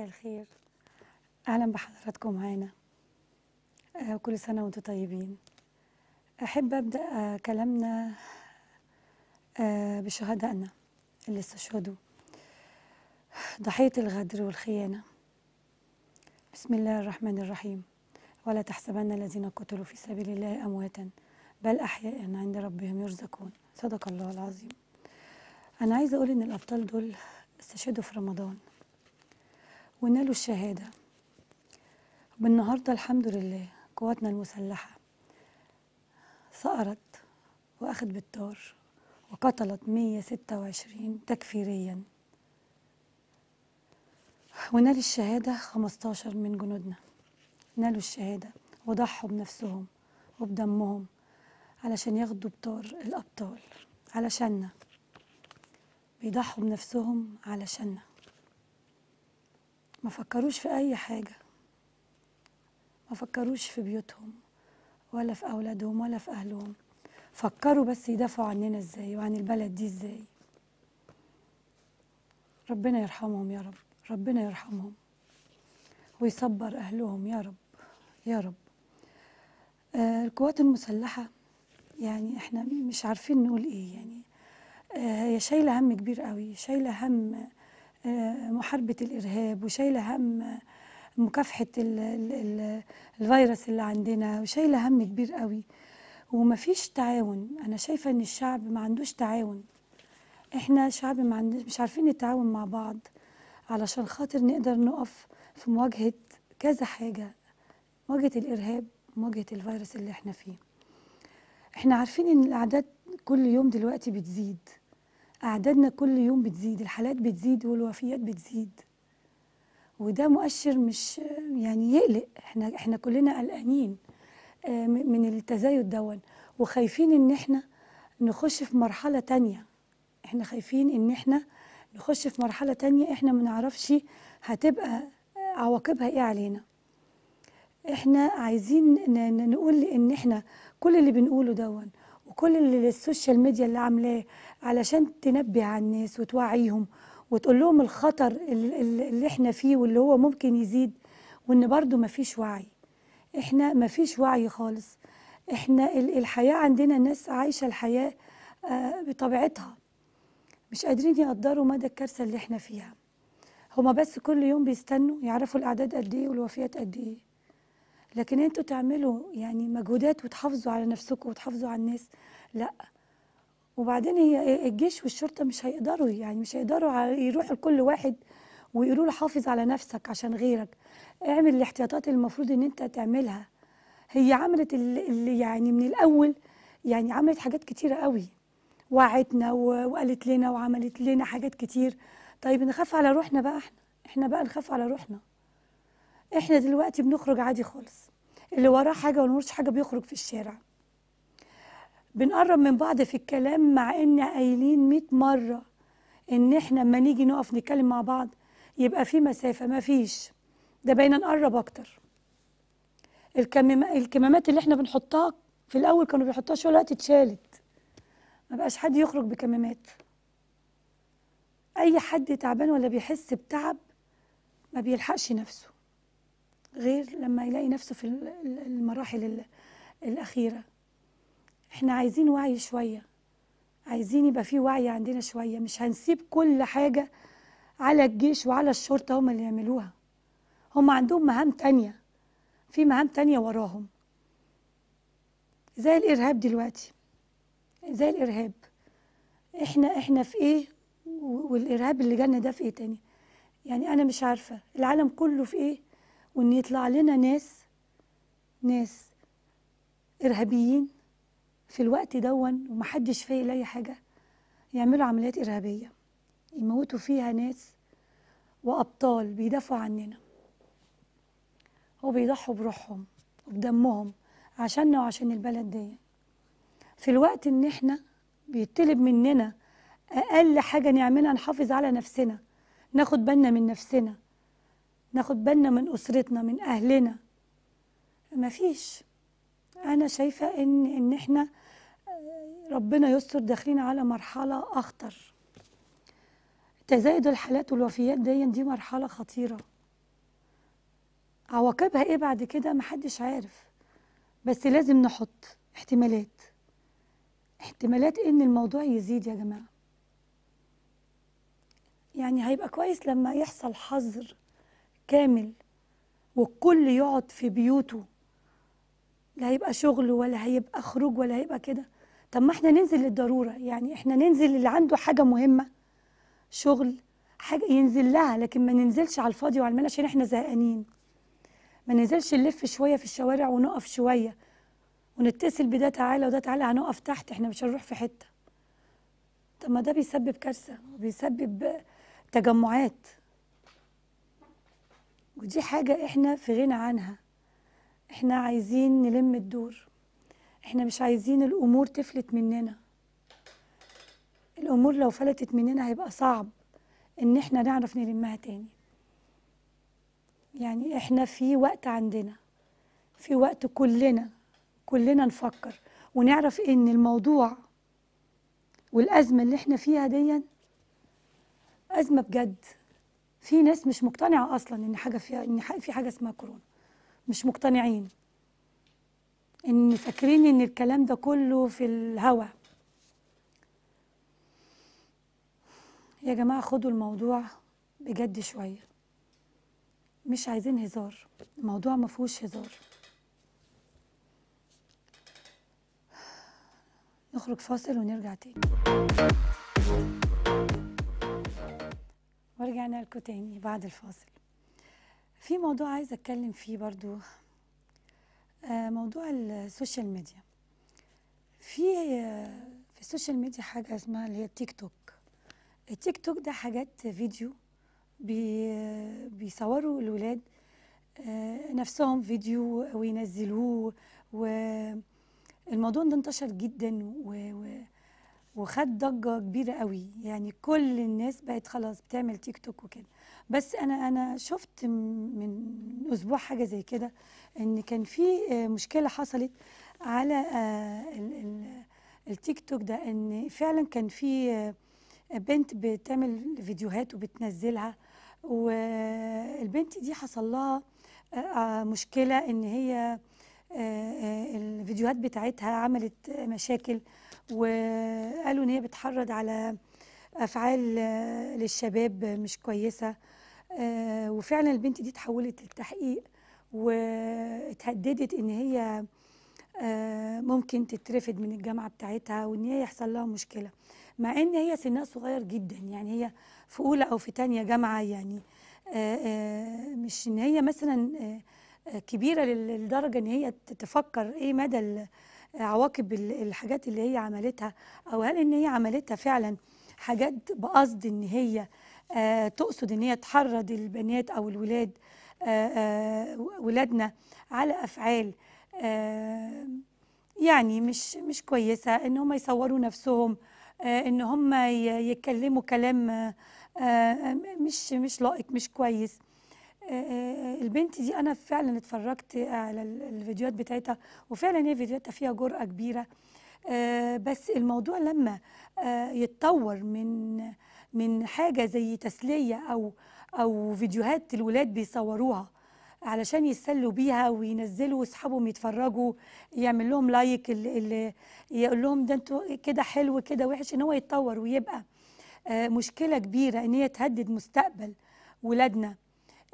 مساء الخير أهلا بحضراتكم هنا آه، كل سنة وانتم طيبين أحب أبدأ كلامنا آه، بشهدائنا اللي استشهدوا ضحية الغدر والخيانة بسم الله الرحمن الرحيم ولا تحسبن الذين قتلوا في سبيل الله أمواتا بل أحياء عند ربهم يرزقون صدق الله العظيم أنا عايزة أقول إن الأبطال دول استشهدوا في رمضان ونالوا الشهادة والنهاردة الحمد لله قواتنا المسلحة ثأرت وأخذ بالطار وقتلت 126 تكفيريا ونال الشهادة 15 من جنودنا نالوا الشهادة وضحوا بنفسهم وبدمهم علشان ياخدوا بطار الأبطال علشاننا بيضحوا بنفسهم علشاننا ما فكروش في أي حاجة ما فكروش في بيوتهم ولا في أولادهم ولا في أهلهم فكروا بس يدافعوا عننا إزاي وعن البلد دي إزاي ربنا يرحمهم يا رب ربنا يرحمهم ويصبر أهلهم يا رب يا رب آه القوات المسلحة يعني احنا مش عارفين نقول ايه يعني آه هي شايلة هم كبير قوي شايلة هم آه، محاربة الإرهاب وشايلة هم مكافحة الفيروس اللي عندنا وشايلة هم كبير قوي وما فيش تعاون أنا شايفة إن الشعب ما عندوش تعاون إحنا شعب ما عندوش مش عارفين نتعاون مع بعض علشان خاطر نقدر نقف في مواجهة كذا حاجة مواجهة الإرهاب مواجهة الفيروس اللي إحنا فيه إحنا عارفين إن الأعداد كل يوم دلوقتي بتزيد أعدادنا كل يوم بتزيد الحالات بتزيد والوفيات بتزيد وده مؤشر مش يعني يقلق احنا احنا كلنا قلقانين آه، من التزايد دون وخايفين ان احنا نخش في مرحلة تانية احنا خايفين ان احنا نخش في مرحلة تانية احنا ما نعرفش هتبقى عواقبها ايه علينا احنا عايزين نقول ان احنا كل اللي بنقوله دون وكل اللي السوشيال ميديا اللي عاملاه علشان تنبه على الناس وتوعيهم وتقول لهم الخطر اللي, اللي احنا فيه واللي هو ممكن يزيد وان برضه مفيش وعي احنا مفيش وعي خالص احنا الحياة عندنا ناس عايشة الحياة آه، بطبيعتها مش قادرين يقدروا مدى الكارثة اللي احنا فيها هما بس كل يوم بيستنوا يعرفوا الأعداد قد ايه والوفيات قد ايه لكن انتوا تعملوا يعني مجهودات وتحافظوا على نفسكم وتحافظوا على الناس لا وبعدين هي الجيش والشرطه مش هيقدروا يعني مش هيقدروا يروحوا لكل واحد ويقولوا له حافظ على نفسك عشان غيرك اعمل الاحتياطات اللي المفروض ان انت تعملها هي عملت اللي يعني من الاول يعني عملت حاجات كتيره قوي وعدتنا وقالت لنا وعملت لنا حاجات كتير طيب نخاف على روحنا بقى احنا احنا بقى نخاف على روحنا احنا دلوقتي بنخرج عادي خالص اللي وراه حاجه واللي حاجه بيخرج في الشارع بنقرب من بعض في الكلام مع ان قايلين 100 مره ان احنا لما نيجي نقف نتكلم مع بعض يبقى في مسافه ما فيش ده بقينا نقرب اكتر الكمامات اللي احنا بنحطها في الاول كانوا بيحطوها شويه دلوقتي اتشالت ما بقاش حد يخرج بكمامات اي حد تعبان ولا بيحس بتعب ما بيلحقش نفسه غير لما يلاقي نفسه في المراحل الأخيرة احنا عايزين وعي شوية عايزين يبقى في وعي عندنا شوية مش هنسيب كل حاجة على الجيش وعلى الشرطة هم اللي يعملوها هم عندهم مهام تانية في مهام تانية وراهم زي الإرهاب دلوقتي زي الإرهاب احنا احنا في ايه والإرهاب اللي جالنا ده في ايه تاني يعني أنا مش عارفة العالم كله في ايه وإن يطلع لنا ناس ناس إرهابيين في الوقت دون ومحدش فايق لاي حاجة يعملوا عمليات إرهابية يموتوا فيها ناس وأبطال بيدافعوا عننا وبيضحوا بروحهم وبدمهم عشاننا وعشان البلد دي في الوقت إن إحنا بيطلب مننا أقل حاجة نعملها نحافظ على نفسنا ناخد بالنا من نفسنا ناخد بالنا من أسرتنا من أهلنا مفيش أنا شايفة إن إن إحنا آه، ربنا يستر داخلين على مرحلة أخطر تزايد الحالات والوفيات دي دي مرحلة خطيرة عواقبها إيه بعد كده محدش عارف بس لازم نحط احتمالات احتمالات إن الموضوع يزيد يا جماعة يعني هيبقى كويس لما يحصل حظر كامل والكل يقعد في بيوته لا هيبقى شغل ولا هيبقى خروج ولا هيبقى كده طب ما احنا ننزل للضروره يعني احنا ننزل اللي عنده حاجه مهمه شغل حاجه ينزل لها لكن ما ننزلش على الفاضي وعلى المال عشان احنا زهقانين ما ننزلش نلف شويه في الشوارع ونقف شويه ونتصل بده تعالى وده تعالى هنقف تحت احنا مش هنروح في حته طب ما ده بيسبب كارثه وبيسبب تجمعات ودي حاجة احنا في غنى عنها احنا عايزين نلم الدور احنا مش عايزين الامور تفلت مننا الامور لو فلتت مننا هيبقى صعب ان احنا نعرف نلمها تاني يعني احنا في وقت عندنا في وقت كلنا كلنا نفكر ونعرف ان الموضوع والازمه اللي احنا فيها دي ازمه بجد في ناس مش مقتنعه اصلا ان حاجه فيها ان في حاجه اسمها كورونا مش مقتنعين ان فاكرين ان الكلام ده كله في الهوا يا جماعه خدوا الموضوع بجد شويه مش عايزين هزار الموضوع ما فيهوش هزار نخرج فاصل ونرجع تاني ورجعنا لكم تاني بعد الفاصل في موضوع عايزه اتكلم فيه برضو آه، موضوع السوشيال ميديا في آه، في السوشيال ميديا حاجه اسمها اللي هي التيك توك التيك توك ده حاجات فيديو بي آه، بيصوروا الولاد نفسهم فيديو وينزلوه والموضوع ده انتشر جدا و... و... وخد ضجه كبيره قوي يعني كل الناس بقت خلاص بتعمل تيك توك وكده بس انا انا شفت من اسبوع حاجه زي كده ان كان في آه، مشكله حصلت على آه، التيك توك ده ان فعلا كان في آه، بنت بتعمل فيديوهات وبتنزلها والبنت دي حصل لها مشكله ان هي الفيديوهات بتاعتها عملت مشاكل وقالوا ان هي بتحرض على افعال آه، للشباب مش كويسه آه، وفعلا البنت دي تحولت للتحقيق واتهددت ان هي آه، ممكن تترفد من الجامعه بتاعتها وان هي يحصل لها مشكله مع ان هي سنها صغير جدا يعني هي في اولى او في تانية جامعه يعني مش ان هي مثلا كبيره للدرجه ان هي تفكر ايه مدى عواقب الحاجات اللي هي عملتها او هل ان هي عملتها فعلا حاجات بقصد ان هي آه، تقصد ان هي تحرض البنات او الولاد آه، آه، ولادنا على افعال يعني مش مش كويسه ان هم يصوروا نفسهم ان هم يتكلموا كلام مش مش لائق مش كويس آه، آه، البنت دي انا فعلا اتفرجت على الفيديوهات بتاعتها وفعلا هي فيديوهاتها فيها جرأة كبيرة آه، بس الموضوع لما يتطور من من حاجة زي تسلية او او فيديوهات الولاد بيصوروها علشان يتسلوا بيها وينزلوا واصحابهم يتفرجوا يعمل لهم لايك اللي يقول لهم ده انتوا كده حلو كده وحش ان هو يتطور ويبقى مشكله كبيره ان هي تهدد مستقبل ولادنا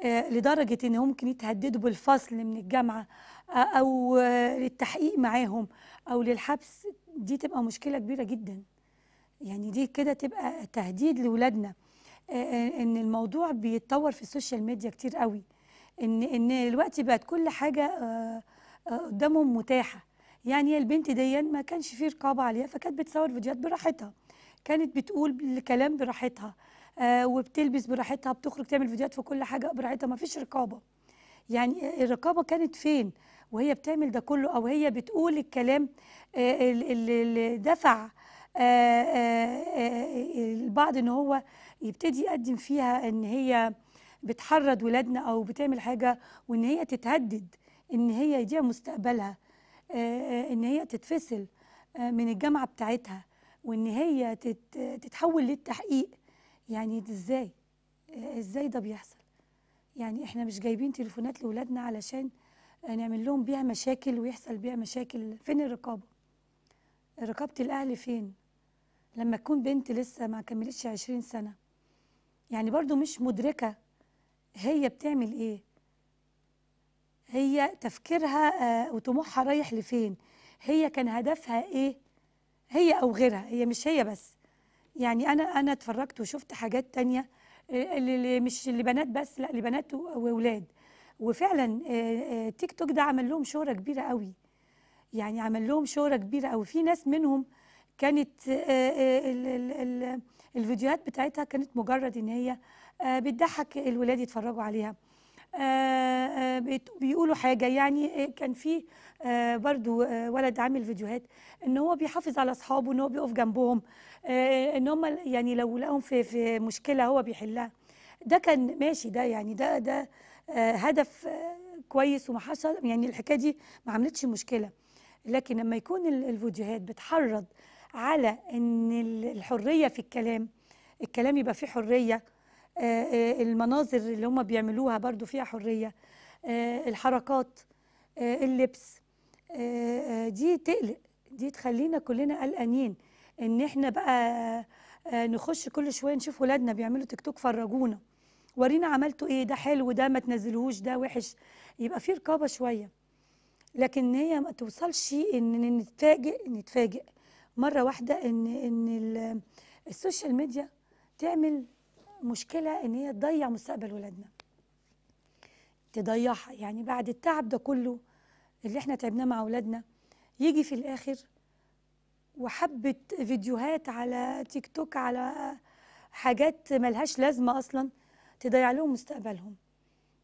آه، لدرجة إن ممكن يتهددوا بالفصل من الجامعة آه، أو آه، للتحقيق معاهم أو للحبس دي تبقى مشكلة كبيرة جدا يعني دي كده تبقى تهديد لولادنا إن الموضوع بيتطور في السوشيال ميديا كتير قوي إن إن دلوقتي بقت كل حاجة قدامهم متاحة يعني البنت دي ما كانش فيه رقابة عليها فكانت بتصور فيديوهات براحتها كانت بتقول الكلام براحتها آه، وبتلبس براحتها بتخرج تعمل فيديوهات في كل حاجه براحتها ما فيش رقابه يعني الرقابه كانت فين وهي بتعمل ده كله او هي بتقول الكلام آه، اللي دفع آه، البعض ان هو يبتدي يقدم فيها ان هي بتحرض ولادنا او بتعمل حاجه وان هي تتهدد ان هي يضيع مستقبلها ان هي تتفصل من الجامعه بتاعتها وان هي تتحول للتحقيق يعني ده ازاي ازاي ده بيحصل يعني احنا مش جايبين تليفونات لاولادنا علشان نعمل لهم بيها مشاكل ويحصل بيها مشاكل فين الرقابه رقابه الاهل فين لما تكون بنت لسه ما كملتش 20 سنه يعني برضو مش مدركه هي بتعمل ايه هي تفكيرها آه، وطموحها رايح لفين هي كان هدفها ايه هي او غيرها هي مش هي بس يعني انا انا اتفرجت وشفت حاجات تانية آه، اللي مش لبنات بس لا لبنات واولاد وفعلا آه، آه، تيك توك ده عمل لهم شهره كبيره قوي يعني عمل لهم شهره كبيره قوي في ناس منهم كانت الفيديوهات بتاعتها كانت مجرد ان هي بتضحك الولاد يتفرجوا عليها آه، آه، بيقولوا حاجه يعني آه، كان في برضو ولد عامل فيديوهات ان هو بيحافظ على اصحابه ان هو بيقف جنبهم ان هم يعني لو لقاهم في في مشكله هو بيحلها ده كان ماشي ده يعني ده ده هدف كويس وما حصل يعني الحكايه دي ما عملتش مشكله لكن لما يكون الفيديوهات بتحرض على ان الحريه في الكلام الكلام يبقى فيه حريه آه، آه، المناظر اللي هم بيعملوها برضو فيها حرية آه، الحركات اللبس دي تقلق دي تخلينا كلنا قلقانين ان احنا بقى نخش كل شويه نشوف ولادنا بيعملوا تيك توك فرجونا ورينا عملتوا ايه ده حلو ده ما تنزلهوش ده وحش يبقى في رقابه شويه لكن هي ما توصلش ان نتفاجئ نتفاجئ مره واحده ان ان السوشيال ميديا تعمل مشكله ان هي تضيع مستقبل ولادنا تضيعها يعني بعد التعب ده كله اللي احنا تعبناه مع ولادنا يجي في الاخر وحبه فيديوهات على تيك توك على حاجات ملهاش لازمه اصلا تضيع لهم مستقبلهم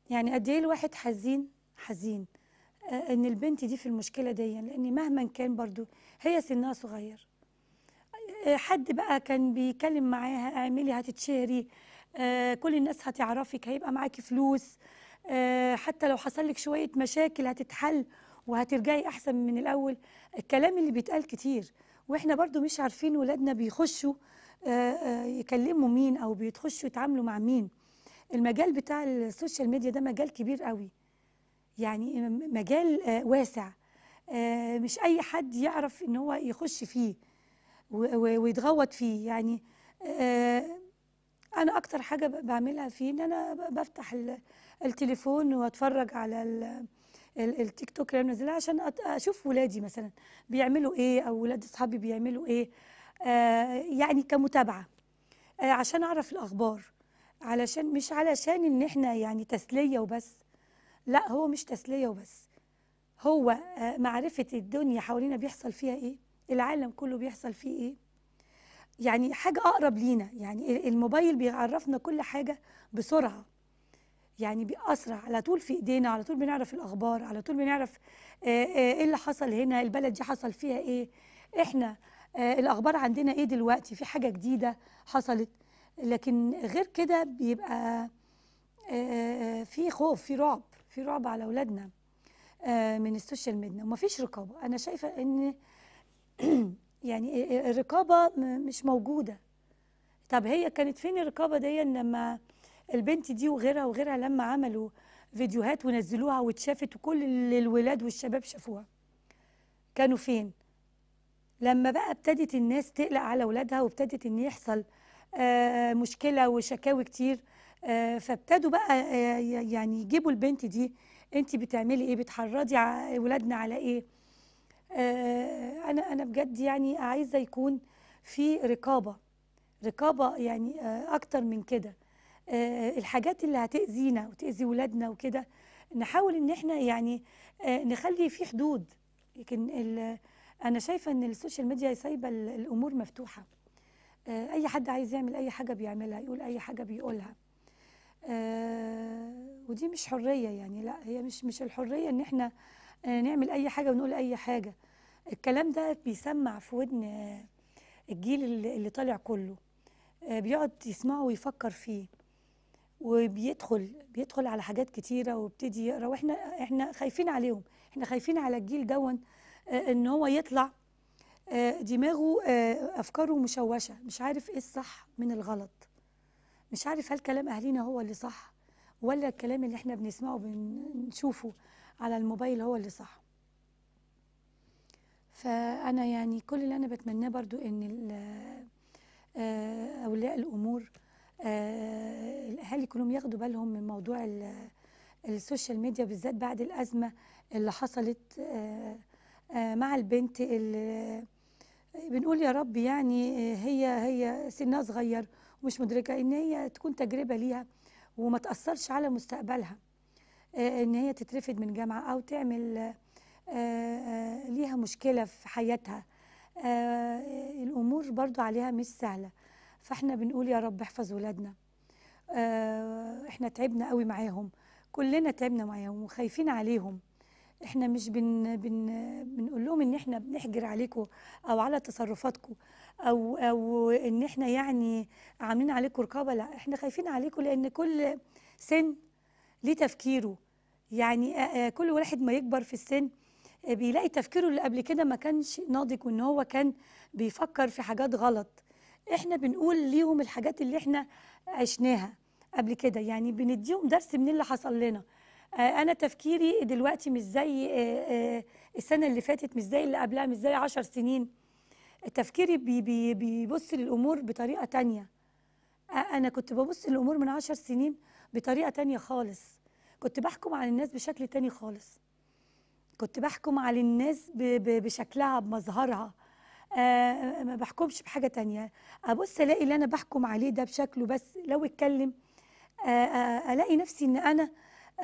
يعني قد ايه الواحد حزين حزين آه، ان البنت دي في المشكله دي لان مهما كان برضو هي سنها صغير آه، حد بقى كان بيكلم معاها اعملي هتتشهري آه، كل الناس هتعرفك هيبقى معاكي فلوس آه، حتى لو حصل لك شويه مشاكل هتتحل وهترجعي احسن من الاول الكلام اللي بيتقال كتير واحنا برضو مش عارفين ولادنا بيخشوا يكلموا مين او بيتخشوا يتعاملوا مع مين المجال بتاع السوشيال ميديا ده مجال كبير قوي يعني مجال واسع مش اي حد يعرف ان هو يخش فيه ويتغوط فيه يعني آه، انا اكتر حاجه بعملها فيه ان انا بفتح التليفون واتفرج على التيك توك اللي انا منزلها عشان اشوف ولادي مثلا بيعملوا ايه او ولاد اصحابي بيعملوا ايه آه، يعني كمتابعه آه، عشان اعرف الاخبار علشان مش علشان ان احنا يعني تسليه وبس لا هو مش تسليه وبس هو معرفه الدنيا حوالينا بيحصل فيها ايه العالم كله بيحصل فيه ايه يعني حاجه اقرب لينا يعني الموبايل بيعرفنا كل حاجه بسرعه يعني بأسرع على طول في ايدينا على طول بنعرف الاخبار على طول بنعرف آه، آه، ايه اللي حصل هنا البلد دي حصل فيها ايه احنا آه، الاخبار عندنا ايه دلوقتي في حاجه جديده حصلت لكن غير كده بيبقى في خوف في رعب في رعب على اولادنا من السوشيال ميديا ومفيش رقابه انا شايفه ان يعني الرقابه مش موجوده طب هي كانت فين الرقابه دي لما البنت دي وغيرها وغيرها لما عملوا فيديوهات ونزلوها واتشافت وكل الولاد والشباب شافوها كانوا فين لما بقى ابتدت الناس تقلق على اولادها وابتدت ان يحصل آه، مشكله وشكاوي كتير آه، فابتدوا بقى آه، يعني يجيبوا البنت دي انت بتعملي ايه بتحرضي اولادنا على ايه آه، انا انا بجد يعني عايزه يكون في رقابه رقابه يعني آه، اكتر من كده آه، الحاجات اللي هتاذينا وتاذي ولادنا وكده نحاول ان احنا يعني نخلي في حدود لكن انا شايفه ان السوشيال ميديا سايبه الامور مفتوحه اي حد عايز يعمل اي حاجه بيعملها يقول اي حاجه بيقولها ودي مش حريه يعني لا هي مش مش الحريه ان احنا آه، نعمل اي حاجه ونقول اي حاجه الكلام ده بيسمع في ودن آه، الجيل اللي طالع كله آه، بيقعد يسمعه ويفكر فيه وبيدخل بيدخل على حاجات كتيره ويبتدي يقرا واحنا احنا خايفين عليهم احنا خايفين على الجيل دون ان هو يطلع دماغه افكاره مشوشه مش عارف ايه الصح من الغلط مش عارف هل كلام اهلينا هو اللي صح ولا الكلام اللي احنا بنسمعه بنشوفه على الموبايل هو اللي صح فانا يعني كل اللي انا بتمناه برضو ان آه، اولياء الامور آه، الاهالي كلهم ياخدوا بالهم من موضوع السوشيال ميديا بالذات بعد الازمه اللي حصلت آه، مع البنت اللي بنقول يا رب يعني هي هي سنها صغير ومش مدركه ان هي تكون تجربه ليها وما تاثرش على مستقبلها آه، ان هي تترفد من جامعه او تعمل آه، آه، ليها مشكله في حياتها الامور برضو عليها مش سهله فاحنا بنقول يا رب احفظ ولادنا احنا تعبنا قوي معاهم كلنا تعبنا معاهم وخايفين عليهم احنا مش بن بن بنقول لهم ان احنا بنحجر عليكم او على تصرفاتكم او او ان احنا يعني عاملين عليكم رقابه لا احنا خايفين عليكم لان كل سن ليه تفكيره يعني آه، آه، كل واحد ما يكبر في السن آه، بيلاقي تفكيره اللي قبل كده ما كانش ناضج وان هو كان بيفكر في حاجات غلط احنا بنقول ليهم الحاجات اللي احنا عشناها قبل كده يعني بنديهم درس من اللي حصل لنا انا تفكيري دلوقتي مش زي السنه اللي فاتت مش زي اللي قبلها مش زي 10 سنين تفكيري بيبص للامور بطريقه تانية انا كنت ببص للامور من 10 سنين بطريقه تانية خالص كنت بحكم على الناس بشكل تاني خالص كنت بحكم على الناس بشكلها بمظهرها آه،, آه ما بحكمش بحاجه تانية ابص الاقي اللي انا بحكم عليه ده بشكله بس لو اتكلم آه, آه، الاقي نفسي ان انا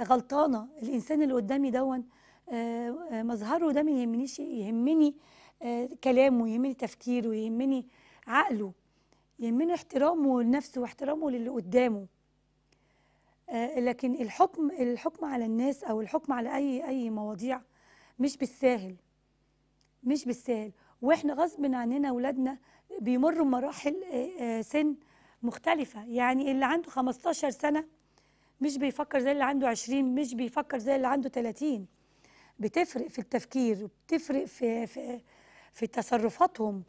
غلطانه الانسان اللي قدامي دون آه، مظهره ده ما يهمنيش يهمني كلامه يهمني تفكيره يهمني عقله يهمني احترامه لنفسه واحترامه للي قدامه آه، لكن الحكم الحكم على الناس او الحكم على اي اي مواضيع مش بالساهل مش بالساهل واحنا غصب عننا اولادنا بيمروا مراحل آه، آه، سن مختلفه يعني اللي عنده 15 سنه مش بيفكر زي اللي عنده 20 مش بيفكر زي اللي عنده 30 بتفرق في التفكير وبتفرق في في في تصرفاتهم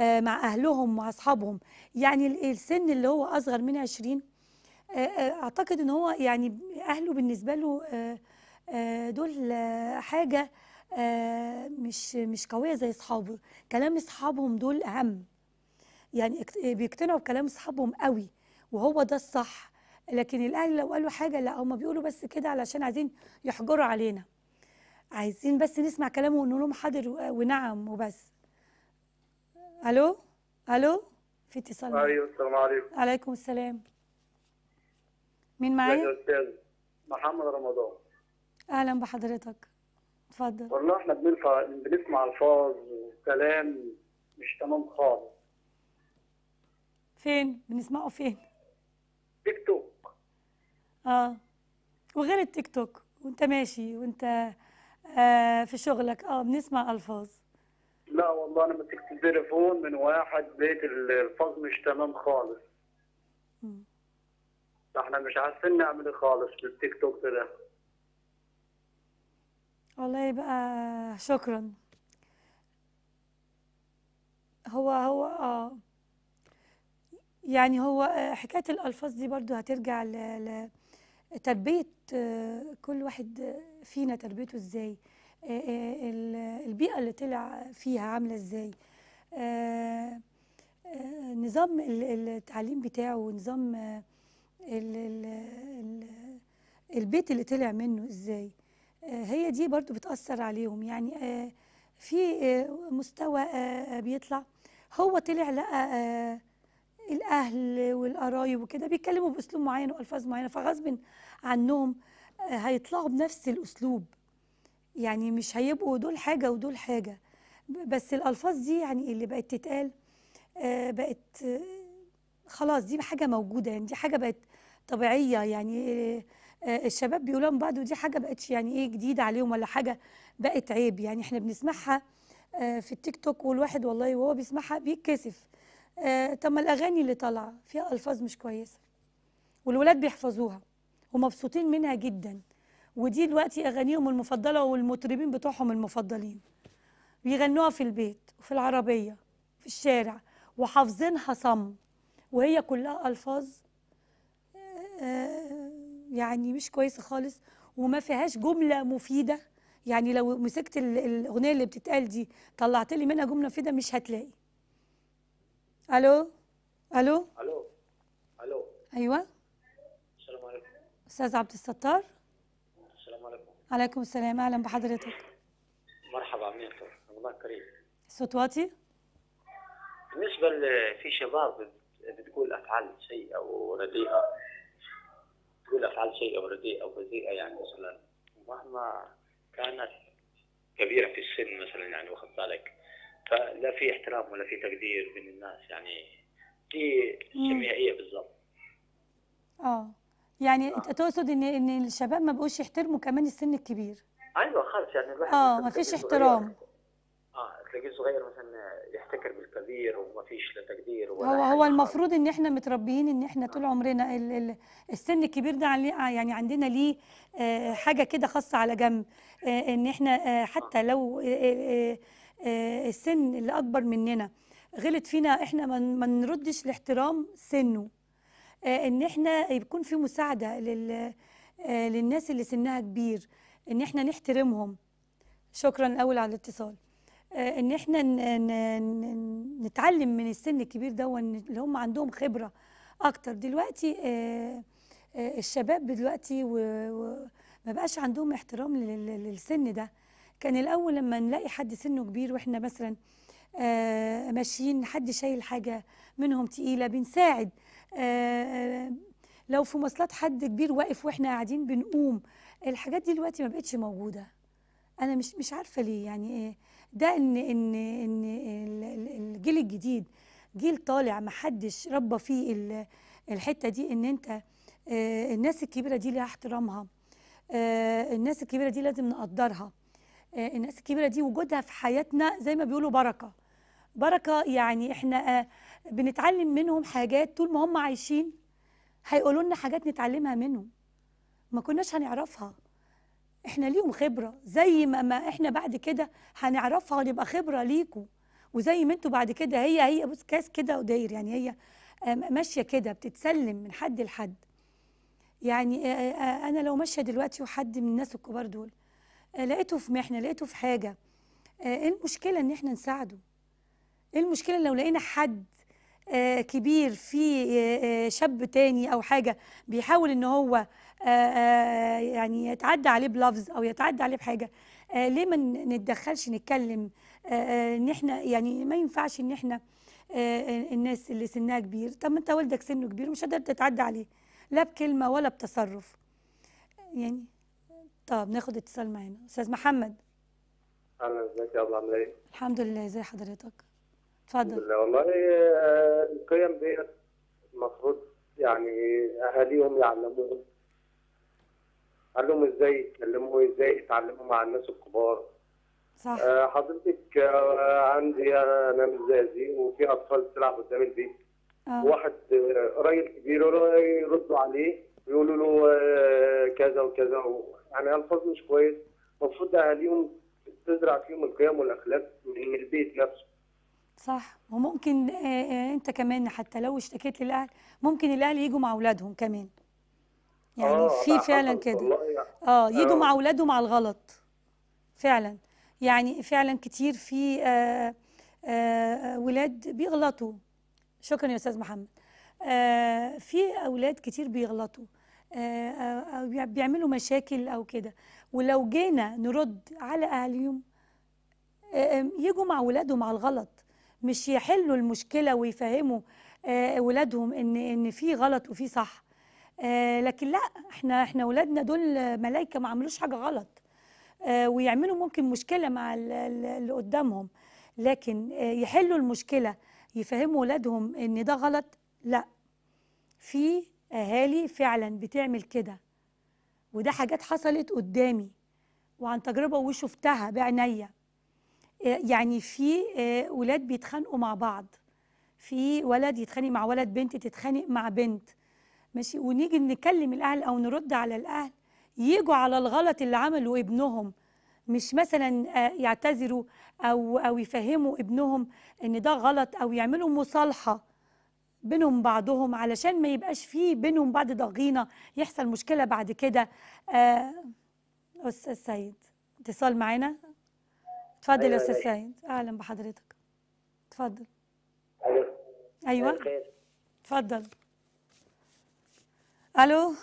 مع اهلهم مع اصحابهم يعني السن اللي هو اصغر من 20 آه، آه، اعتقد ان هو يعني اهله بالنسبه له آه، دول حاجه مش مش قويه زي اصحابه كلام اصحابهم دول اهم يعني بيقتنعوا بكلام اصحابهم قوي وهو ده الصح لكن الاهل لو قالوا حاجه لا هم بيقولوا بس كده علشان عايزين يحجروا علينا عايزين بس نسمع كلامه ونقول لهم حاضر ونعم وبس الو الو في اتصال ايوه السلام عليكم عليكم السلام مين معايا؟ يا استاذ محمد رمضان اهلا بحضرتك اتفضل والله احنا بنسمع بنسمع الفاظ وكلام مش تمام خالص فين؟ بنسمعه فين؟ تيك توك اه وغير التيك توك وانت ماشي وانت آه في شغلك اه بنسمع الفاظ لا والله انا مسكت التليفون من واحد بيت الفاظ مش تمام خالص م. احنا مش عارفين نعمل خالص بالتيك توك ده والله يبقى شكرا هو هو اه يعني هو آه، حكايه الالفاظ دي برضو هترجع لتربيه آه، كل واحد فينا تربيته ازاي آه، البيئه اللي طلع فيها عامله ازاي نظام التعليم بتاعه ونظام ال ال ال البيت اللي طلع منه ازاي آه، هي دي برضو بتأثر عليهم يعني آه، في آه، مستوى بيطلع هو طلع لقى الأهل والقرايب وكده بيتكلموا بأسلوب معين وألفاظ معينة فغصب عنهم هيطلعوا بنفس الأسلوب يعني مش هيبقوا دول حاجة ودول حاجة بس الألفاظ دي يعني اللي بقت تتقال بقت خلاص دي حاجة موجودة يعني دي حاجة بقت طبيعيه يعني آه، الشباب بيقولوا بعض ودي حاجه بقتش يعني ايه جديده عليهم ولا حاجه بقت عيب يعني احنا بنسمعها آه، في التيك توك والواحد والله وهو بيسمعها بيتكسف آه، طب ما الاغاني اللي طالعه فيها الفاظ مش كويسه والولاد بيحفظوها ومبسوطين منها جدا ودي دلوقتي اغانيهم المفضله والمطربين بتوعهم المفضلين بيغنوها في البيت وفي العربيه في الشارع وحافظينها صم وهي كلها الفاظ آه، يعني مش كويسه خالص وما فيهاش جمله مفيده يعني لو مسكت الاغنيه اللي بتتقال دي طلعت لي منها جمله مفيده مش هتلاقي الو الو الو الو ايوه السلام عليكم استاذ عبد الستار السلام عليكم عليكم السلام اهلا بحضرتك مرحبا امين رمضان كريم الصوت واطي بالنسبه في شباب بتقول افعال سيئه ورديئه كل افعال شيء رديء او بذيئه يعني مثلا مهما كانت كبيره في السن مثلا يعني واخد بالك فلا في احترام ولا في تقدير من الناس يعني دي كيميائيه بالظبط اه يعني آه. تقصد ان ان الشباب ما بقوش يحترموا كمان السن الكبير ايوه خالص يعني الواحد اه ما فيش احترام تلاقيه صغير مثلا يحتكر بالكبير وما فيش لا تقدير ولا هو هو المفروض ان احنا متربيين ان احنا طول آه. عمرنا ال ال السن الكبير ده آه، يعني عندنا ليه آه، حاجه كده خاصه على جنب ان احنا حتى لو السن اللي اكبر مننا غلط فينا احنا ما نردش لاحترام سنه ان احنا يكون في مساعده لل للناس اللي سنها كبير ان احنا نحترمهم شكرا الاول على الاتصال آه، ان احنا نتعلم من السن الكبير ده اللي هم عندهم خبره اكتر دلوقتي آه، آه، الشباب دلوقتي وما بقاش عندهم احترام للسن ده كان الاول لما نلاقي حد سنه كبير واحنا مثلا ماشيين حد شايل حاجه منهم تقيله بنساعد لو في مواصلات حد كبير واقف واحنا قاعدين بنقوم الحاجات دي دلوقتي ما بقتش موجوده انا مش مش عارفه ليه يعني إيه؟ ده ان ان ان الجيل الجديد جيل طالع ما حدش ربى فيه الحته دي ان انت آه، الناس الكبيره دي ليها احترامها آه، الناس الكبيره دي لازم نقدرها آه، الناس الكبيره دي وجودها في حياتنا زي ما بيقولوا بركه بركه يعني احنا بنتعلم منهم حاجات طول ما هم عايشين هيقولوا لنا حاجات نتعلمها منهم ما كناش هنعرفها احنا ليهم خبره زي ما, ما احنا بعد كده هنعرفها ونبقى خبره ليكوا وزي ما انتوا بعد كده هي هي بص كاس كده وداير يعني هي آه، ماشيه كده بتتسلم من حد لحد يعني آه، آه، انا لو ماشيه دلوقتي وحد من الناس الكبار دول لقيته في محنه لقيته في حاجه ايه المشكله ان احنا نساعده ايه المشكله لو لقينا حد كبير في شاب تاني او حاجه بيحاول ان هو آه، آه، يعني يتعدى عليه بلفظ او يتعدى عليه بحاجه آه، ليه ما نتدخلش نتكلم ان احنا يعني ما ينفعش ان احنا الناس اللي سنها كبير طب ما انت والدك سنه كبير ومش قادر تتعدى عليه لا بكلمه ولا بتصرف يعني طب ناخد اتصال معانا استاذ محمد اهلا ازيك يا الله عامله ايه الحمد لله ازي حضرتك اتفضل الحمد لله والله القيم دي المفروض يعني اهاليهم يعلموهم قال لهم ازاي يتكلموا ازاي يتعلموا مع الناس الكبار صح آه حضرتك آه عندي انا مزازي وفي اطفال بتلعب قدام البيت آه. واحد آه، راجل كبير يردوا عليه ويقولوا له آه كذا وكذا يعني الفاظ مش كويس المفروض اهاليهم تزرع فيهم القيم والاخلاق من البيت نفسه صح وممكن آه, آه، انت كمان حتى لو اشتكيت للاهل ممكن الاهل يجوا مع اولادهم كمان يعني آه، في فعلا كده يعني. اه يجوا آه. مع اولادهم على الغلط فعلا يعني فعلا كتير في آآ آه، آآ ولاد بيغلطوا شكرا يا استاذ محمد في اولاد كتير بيغلطوا أو بيعملوا مشاكل او كده ولو جينا نرد على اهاليهم يجوا مع اولادهم على الغلط مش يحلوا المشكله ويفهموا اولادهم ان ان في غلط وفي صح آه لكن لا احنا احنا اولادنا دول ملائكه ما عملوش حاجه غلط آه ويعملوا ممكن مشكله مع اللي قدامهم لكن آه يحلوا المشكله يفهموا اولادهم ان ده غلط لا في اهالي فعلا بتعمل كده وده حاجات حصلت قدامي وعن تجربه وشفتها بعينيا آه، يعني في آه، ولاد بيتخانقوا مع بعض في ولد يتخانق مع ولد بنت تتخانق مع بنت ماشي ونيجي نكلم الاهل او نرد على الاهل يجوا على الغلط اللي عمله ابنهم مش مثلا آه، يعتذروا او او يفهموا ابنهم ان ده غلط او يعملوا مصالحه بينهم بعضهم علشان ما يبقاش فيه بينهم بعد ضغينه يحصل مشكله بعد كده آه، استاذ سيد اتصال معانا اتفضل يا أيوة، استاذ أيوة. سيد اهلا بحضرتك اتفضل ايوه ايوه, أيوة، اتفضل الو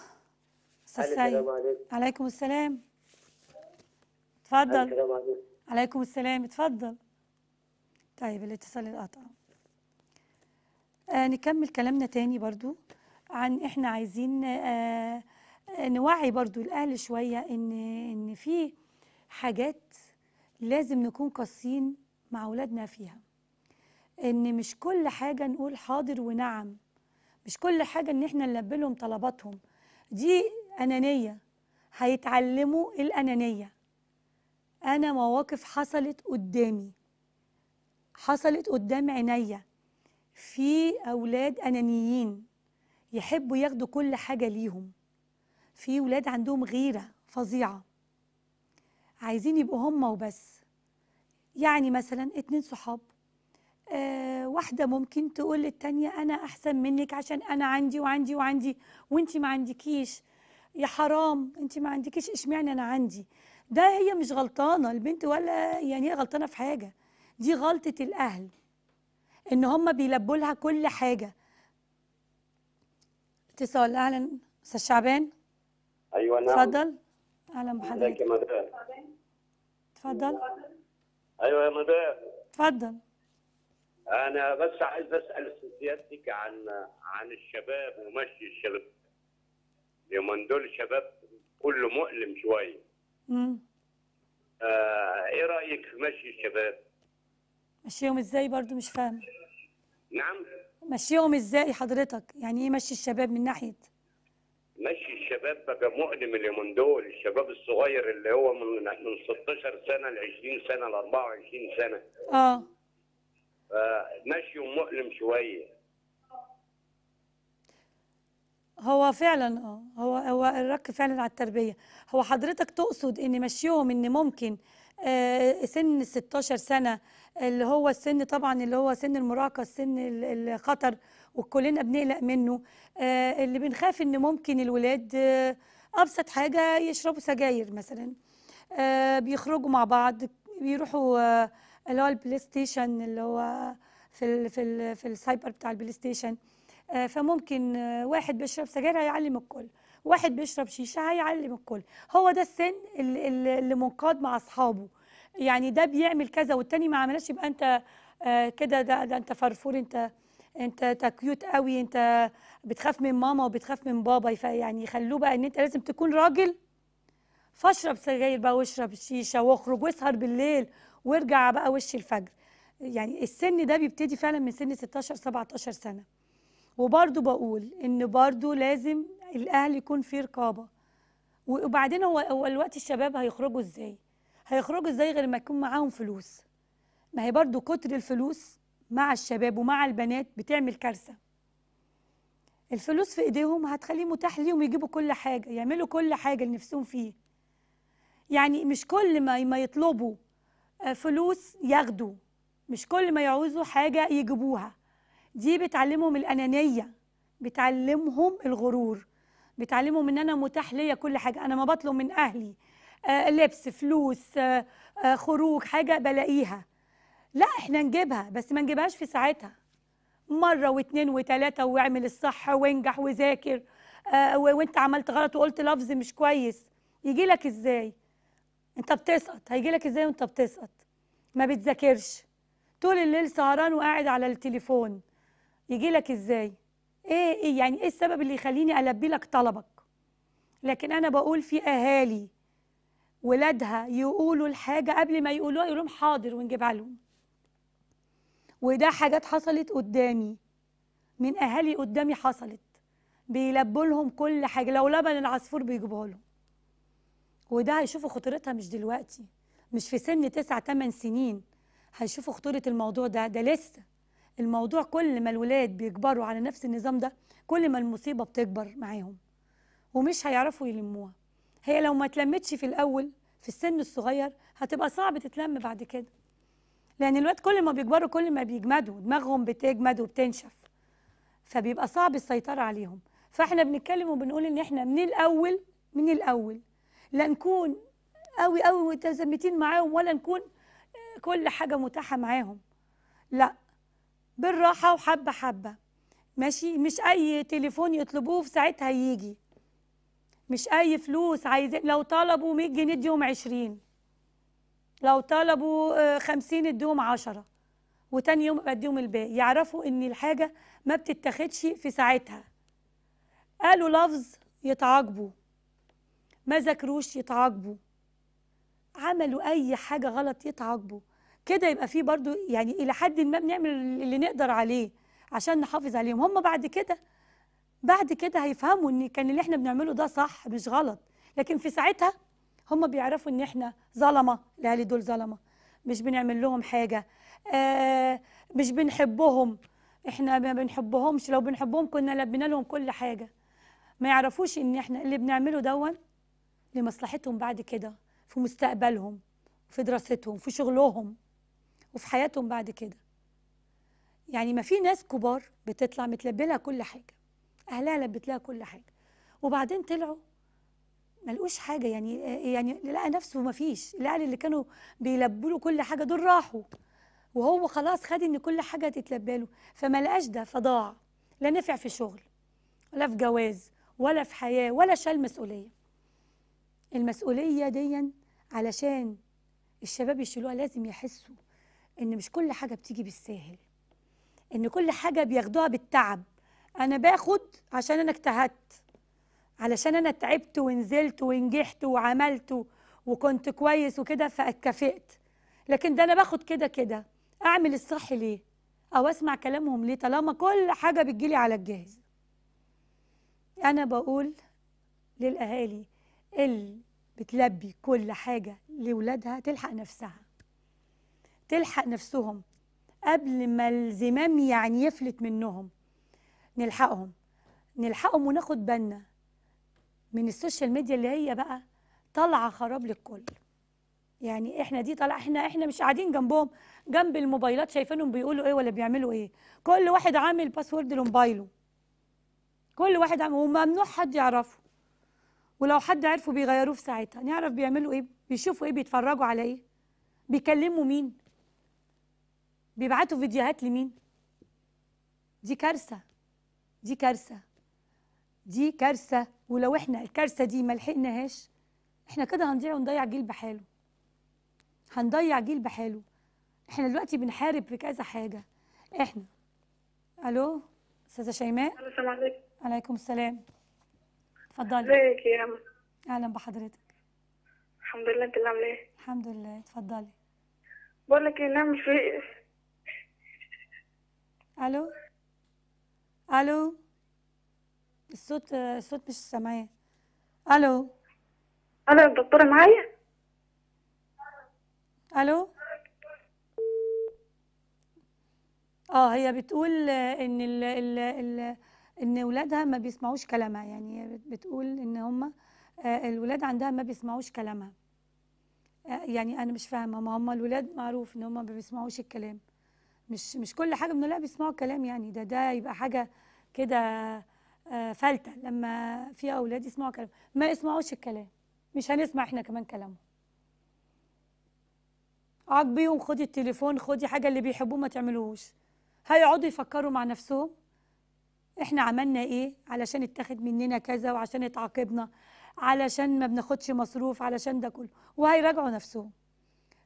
استاذ سيد السلام عليكم عليكم السلام اتفضل عليكم عليكم السلام اتفضل طيب الاتصال اتقطع آه نكمل كلامنا تاني برضو عن احنا عايزين آه،, آه نوعي برضو الاهل شويه ان ان في حاجات لازم نكون قاسيين مع اولادنا فيها ان مش كل حاجه نقول حاضر ونعم مش كل حاجه ان احنا نلبي لهم طلباتهم دي انانيه هيتعلموا الانانيه انا مواقف حصلت قدامي حصلت قدام عينيا في اولاد انانيين يحبوا ياخدوا كل حاجه ليهم في ولاد عندهم غيره فظيعه عايزين يبقوا هم وبس يعني مثلا اتنين صحاب آه واحدة ممكن تقول للتانية أنا أحسن منك عشان أنا عندي وعندي وعندي وأنت ما عندكيش يا حرام أنت ما عندكيش إشمعنى أنا عندي ده هي مش غلطانة البنت ولا يعني هي غلطانة في حاجة دي غلطة الأهل إن هم بيلبوا لها كل حاجة اتصال أهلا أستاذ شعبان أيوة نعم اتفضل أهلا بحضرتك يا اتفضل أيوة يا مدام اتفضل انا بس عايز اسال سيادتك عن عن الشباب ومشي الشباب لما دول شباب كله مؤلم شويه امم آه ايه رايك في مشي الشباب مشيهم ازاي برضو مش فاهم نعم مشيهم ازاي حضرتك يعني ايه مشي الشباب من ناحيه مشي الشباب بقى مؤلم اليومين دول الشباب الصغير اللي هو من من 16 سنه ل 20 سنه ل 24 سنه اه فمشي مؤلم شويه هو فعلا اه هو هو الرك فعلا على التربيه هو حضرتك تقصد ان مشيهم ان ممكن آه، سن ال 16 سنه اللي هو السن طبعا اللي هو سن المراهقه السن الخطر وكلنا بنقلق منه آه، اللي بنخاف ان ممكن الولاد آه، ابسط حاجه يشربوا سجاير مثلا بيخرجوا مع بعض بيروحوا اللي هو البلاي ستيشن اللي هو في الـ في الـ في السايبر بتاع البلاي ستيشن آه، فممكن آه، واحد بيشرب سجاير هيعلم الكل واحد بيشرب شيشه هيعلم الكل هو ده السن اللي منقاد مع اصحابه يعني ده بيعمل كذا والتاني ما عملش يبقى انت آه، كده ده, ده انت فرفور انت انت تكيوت قوي انت بتخاف من ماما وبتخاف من بابا يعني يخلوه بقى ان انت لازم تكون راجل فاشرب سجاير بقى واشرب الشيشه واخرج واسهر بالليل وارجع بقى وش الفجر يعني السن ده بيبتدي فعلا من سن 16 17 سنه وبرده بقول ان برده لازم الاهل يكون في رقابه وبعدين هو هو الوقت الشباب هيخرجوا ازاي هيخرجوا ازاي غير ما يكون معاهم فلوس ما هي برده كتر الفلوس مع الشباب ومع البنات بتعمل كارثه الفلوس في ايديهم هتخليه متاح ليهم يجيبوا كل حاجه يعملوا كل حاجه اللي نفسهم فيه يعني مش كل ما ما يطلبوا آه، فلوس ياخدوا مش كل ما يعوزوا حاجة يجيبوها دي بتعلمهم الأنانية بتعلمهم الغرور بتعلمهم ان انا متاح ليا كل حاجه انا ما بطلب من اهلي آه لبس فلوس آه, آه، خروج حاجه بلاقيها لا احنا نجيبها بس ما نجيبهاش في ساعتها مره واتنين وتلاته واعمل الصح وانجح وذاكر آه وانت عملت غلط وقلت لفظ مش كويس يجي لك ازاي انت بتسقط هيجي لك ازاي وانت بتسقط ما بتذاكرش طول الليل سهران وقاعد على التليفون يجي لك ازاي ايه ايه يعني ايه السبب اللي يخليني البي لك طلبك لكن انا بقول في اهالي ولادها يقولوا الحاجه قبل ما يقولوها يقولوا لهم حاضر ونجيبها لهم وده حاجات حصلت قدامي من اهالي قدامي حصلت بيلبوا لهم كل حاجه لو لبن العصفور بيجيبوها لهم وده هيشوفوا خطورتها مش دلوقتي مش في سن تسع تمن سنين هيشوفوا خطوره الموضوع ده ده لسه الموضوع كل ما الولاد بيكبروا على نفس النظام ده كل ما المصيبه بتكبر معاهم ومش هيعرفوا يلموها هي لو ما اتلمتش في الاول في السن الصغير هتبقى صعب تتلم بعد كده لان الولاد كل ما بيكبروا كل ما بيجمدوا دماغهم بتجمد وبتنشف فبيبقى صعب السيطره عليهم فاحنا بنتكلم وبنقول ان احنا من الاول من الاول لا نكون قوي قوي متزمتين معاهم ولا نكون آه، كل حاجة متاحة معاهم لا بالراحة وحبة حبة ماشي مش أي تليفون يطلبوه في ساعتها يجي مش أي فلوس عايزين لو طلبوا 100 جنيه اديهم 20 لو طلبوا 50 آه، اديهم 10 وتاني يوم اديهم الباقي يعرفوا ان الحاجة ما بتتاخدش في ساعتها قالوا لفظ يتعاقبوا ما ذاكروش يتعاقبوا عملوا اي حاجه غلط يتعاقبوا كده يبقى في برضو يعني الى حد ما بنعمل اللي نقدر عليه عشان نحافظ عليهم هم بعد كده بعد كده هيفهموا ان كان اللي احنا بنعمله ده صح مش غلط لكن في ساعتها هم بيعرفوا ان احنا ظلمه الاهالي دول ظلمه مش بنعمل لهم حاجه آه مش بنحبهم احنا ما بنحبهمش لو بنحبهم كنا لبينا لهم كل حاجه ما يعرفوش ان احنا اللي بنعمله دون لمصلحتهم بعد كده في مستقبلهم في دراستهم في شغلهم وفي حياتهم بعد كده يعني ما في ناس كبار بتطلع متلبلها كل حاجة أهلها لبت لها كل حاجة وبعدين طلعوا ما لقوش حاجة يعني يعني لقى نفسه ما فيش الأهل اللي كانوا بيلبوا كل حاجة دول راحوا وهو خلاص خد إن كل حاجة تتلبى له فما لقاش ده فضاع لا نفع في شغل ولا في جواز ولا في حياة ولا شال مسؤولية المسؤولية دي علشان الشباب يشيلوها لازم يحسوا ان مش كل حاجة بتيجي بالساهل ان كل حاجة بياخدوها بالتعب انا باخد عشان انا اجتهدت علشان انا تعبت ونزلت ونجحت وعملت وكنت كويس وكده فاتكافئت لكن ده انا باخد كده كده اعمل الصح ليه او اسمع كلامهم ليه طالما كل حاجه بتجيلي على الجاهز انا بقول للاهالي اللي بتلبي كل حاجة لولادها تلحق نفسها تلحق نفسهم قبل ما الزمام يعني يفلت منهم نلحقهم نلحقهم وناخد بالنا من السوشيال ميديا اللي هي بقى طالعه خراب للكل يعني احنا دي طالعه احنا احنا مش قاعدين جنبهم جنب الموبايلات شايفينهم بيقولوا ايه ولا بيعملوا ايه كل واحد عامل باسورد لموبايله كل واحد عامل وممنوع حد يعرفه ولو حد عرفوا بيغيروه في ساعتها نعرف يعني بيعملوا ايه بيشوفوا ايه بيتفرجوا على ايه بيكلموا مين بيبعتوا فيديوهات لمين دي كارثه دي كارثه دي كارثه ولو احنا الكارثه دي ما لحقناهاش احنا كده هنضيع ونضيع جيل بحاله هنضيع جيل بحاله احنا دلوقتي بنحارب في كذا حاجه احنا الو استاذه شيماء السلام عليكم عليكم السلام اتفضلي ازيك يا أمل اهلا بحضرتك الحمد لله انت اللي عامله ايه الحمد لله اتفضلي بقول لك إيه، نعمل في إيه؟ الو الو الصوت الصوت مش سامعاه الو الو الدكتوره معايا الو اه هي بتقول ان ال ال ال ان اولادها ما بيسمعوش كلامها يعني بتقول ان هم آه، الولاد عندها ما بيسمعوش كلامها آه، يعني انا مش فاهمه ما هم الولاد معروف ان هم ما بيسمعوش الكلام مش مش كل حاجه بنقولها بيسمعوا الكلام يعني ده ده يبقى حاجه كده آه، فلته لما في اولاد يسمعوا كلام ما يسمعوش الكلام مش هنسمع احنا كمان كلامهم عاجبيهم خدي التليفون خدي حاجه اللي بيحبوه ما تعملوهوش هيقعدوا يفكروا مع نفسهم احنا عملنا ايه علشان اتاخد مننا كذا وعشان اتعاقبنا علشان ما بناخدش مصروف علشان ده كله وهيراجعوا نفسهم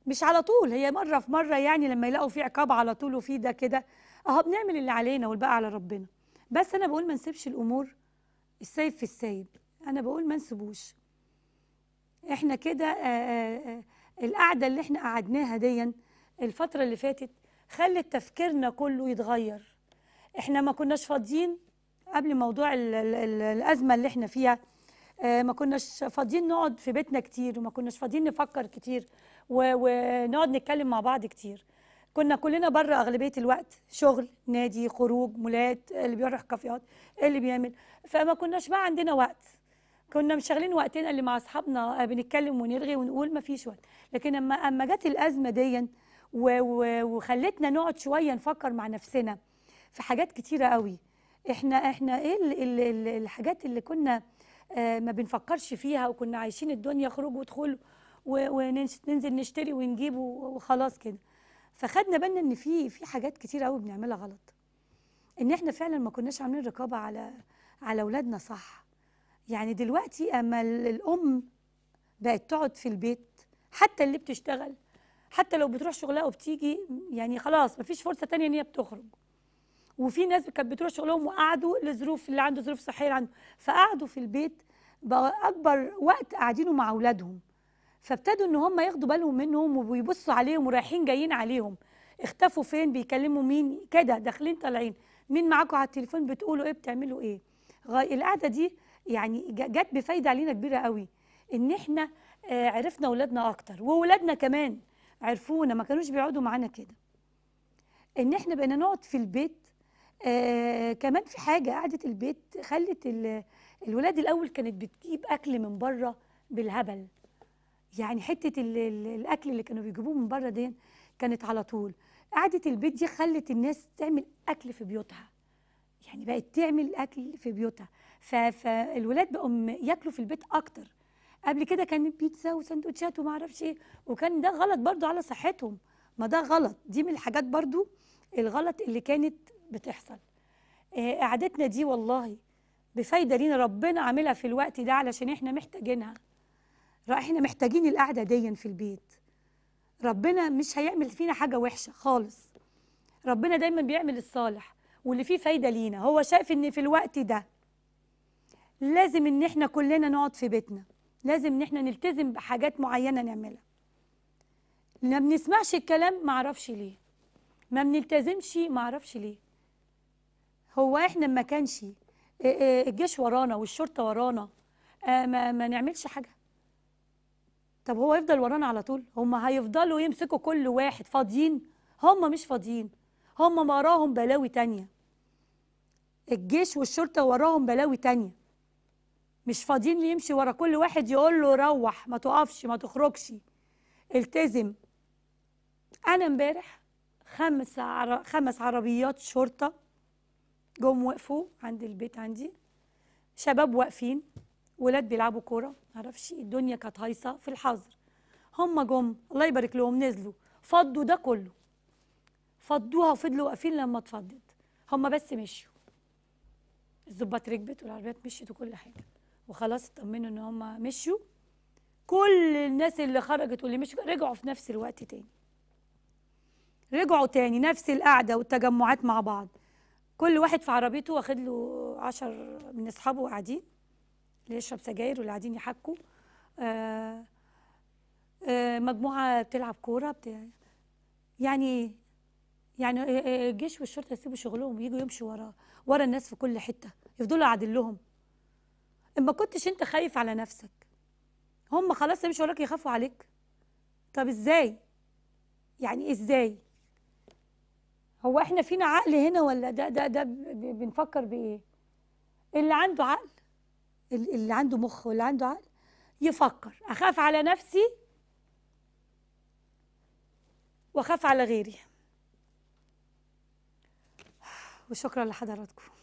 مش على طول هي مره في مره يعني لما يلاقوا في عقاب على طول وفي ده كده اهو بنعمل اللي علينا والباقي على ربنا بس انا بقول ما نسيبش الامور السايب في السايب انا بقول ما نسيبوش احنا كده آه، آه، آه، القعده اللي احنا قعدناها ديا الفتره اللي فاتت خلت تفكيرنا كله يتغير احنا ما كناش فاضيين قبل موضوع الـ الـ الـ الازمه اللي احنا فيها آه، ما كناش فاضيين نقعد في بيتنا كتير وما كناش فاضيين نفكر كتير ونقعد نتكلم مع بعض كتير كنا كلنا بره اغلبيه الوقت شغل نادي خروج مولات اللي بيروح كافيهات اللي بيعمل فما كناش بقى عندنا وقت كنا مشغلين وقتنا اللي مع اصحابنا آه، بنتكلم ونرغي ونقول ما فيش وقت لكن اما اما جت الازمه دي وخلتنا نقعد شويه نفكر مع نفسنا في حاجات كتيرة قوي احنا احنا ايه الـ الـ الحاجات اللي كنا آه ما بنفكرش فيها وكنا عايشين الدنيا خروج ودخول وننزل نشتري ونجيب وخلاص كده فخدنا بالنا ان في في حاجات كتير قوي بنعملها غلط ان احنا فعلا ما كناش عاملين رقابه على على اولادنا صح يعني دلوقتي اما الام بقت تقعد في البيت حتى اللي بتشتغل حتى لو بتروح شغلها وبتيجي يعني خلاص مفيش فرصه تانية ان هي بتخرج وفي ناس كانت بتروح شغلهم وقعدوا لظروف اللي عنده ظروف صحيه عنده فقعدوا في البيت بقى اكبر وقت قاعدينه مع اولادهم فابتدوا ان هم ياخدوا بالهم منهم وبيبصوا عليهم ورايحين جايين عليهم اختفوا فين بيكلموا مين كده داخلين طالعين مين معاكم على التليفون بتقولوا ايه بتعملوا ايه القعده دي يعني جت بفايده علينا كبيره قوي ان احنا آه، عرفنا اولادنا اكتر واولادنا كمان عرفونا ما كانوش بيقعدوا معانا كده ان احنا بقينا نقعد في البيت آه كمان في حاجه قعده البيت خلت الولاد الاول كانت بتجيب اكل من بره بالهبل يعني حته ال ال الاكل اللي كانوا بيجيبوه من بره دي كانت على طول قعده البيت دي خلت الناس تعمل اكل في بيوتها يعني بقت تعمل اكل في بيوتها فالولاد بقوا ياكلوا في البيت اكتر قبل كده كان بيتزا وسندوتشات وما اعرفش ايه وكان ده غلط برضو على صحتهم ما ده غلط دي من الحاجات برضو الغلط اللي كانت بتحصل آه، قعدتنا دي والله بفايده لينا ربنا عاملها في الوقت ده علشان احنا محتاجينها احنا محتاجين القعده دي في البيت ربنا مش هيعمل فينا حاجه وحشه خالص ربنا دايما بيعمل الصالح واللي فيه فايده لينا هو شايف ان في الوقت ده لازم ان احنا كلنا نقعد في بيتنا لازم ان احنا نلتزم بحاجات معينه نعملها ما بنسمعش الكلام معرفش ليه ما بنلتزمش ما اعرفش ليه هو احنا ما كانش آه، آه، الجيش ورانا والشرطه ورانا آه، ما, ما نعملش حاجه طب هو يفضل ورانا على طول هم هيفضلوا يمسكوا كل واحد فاضيين هم مش فاضيين هم وراهم بلاوي تانية الجيش والشرطه وراهم بلاوي تانية مش فاضيين يمشي ورا كل واحد يقول له روح ما تقفش ما تخرجش التزم انا امبارح خمس عر... خمس عربيات شرطه جم وقفوا عند البيت عندي شباب واقفين ولاد بيلعبوا كوره معرفش الدنيا كانت هايصه في الحظر هم جم الله يبارك لهم نزلوا فضوا ده كله فضوها وفضلوا واقفين لما اتفضت هم بس مشوا الظباط ركبت والعربيات مشيت وكل حاجه وخلاص اطمنوا ان هم مشوا كل الناس اللي خرجت واللي مشوا رجعوا في نفس الوقت تاني رجعوا تاني نفس القعده والتجمعات مع بعض كل واحد في عربيته واخد له 10 من اصحابه قاعدين اللي يشرب سجاير واللي قاعدين يحكوا آآ آه، آآ آه، مجموعه بتلعب كوره بت... يعني يعني آه، الجيش والشرطه يسيبوا شغلهم ويجوا يمشوا ورا ورا الناس في كل حته يفضلوا قاعدين لهم اما كنتش انت خايف على نفسك هم خلاص يمشوا وراك يخافوا عليك طب ازاي يعني ازاي هو احنا فينا عقل هنا ولا ده ده ده بنفكر بايه اللي عنده عقل اللي عنده مخ واللي عنده عقل يفكر اخاف على نفسي واخاف على غيري وشكرا لحضراتكم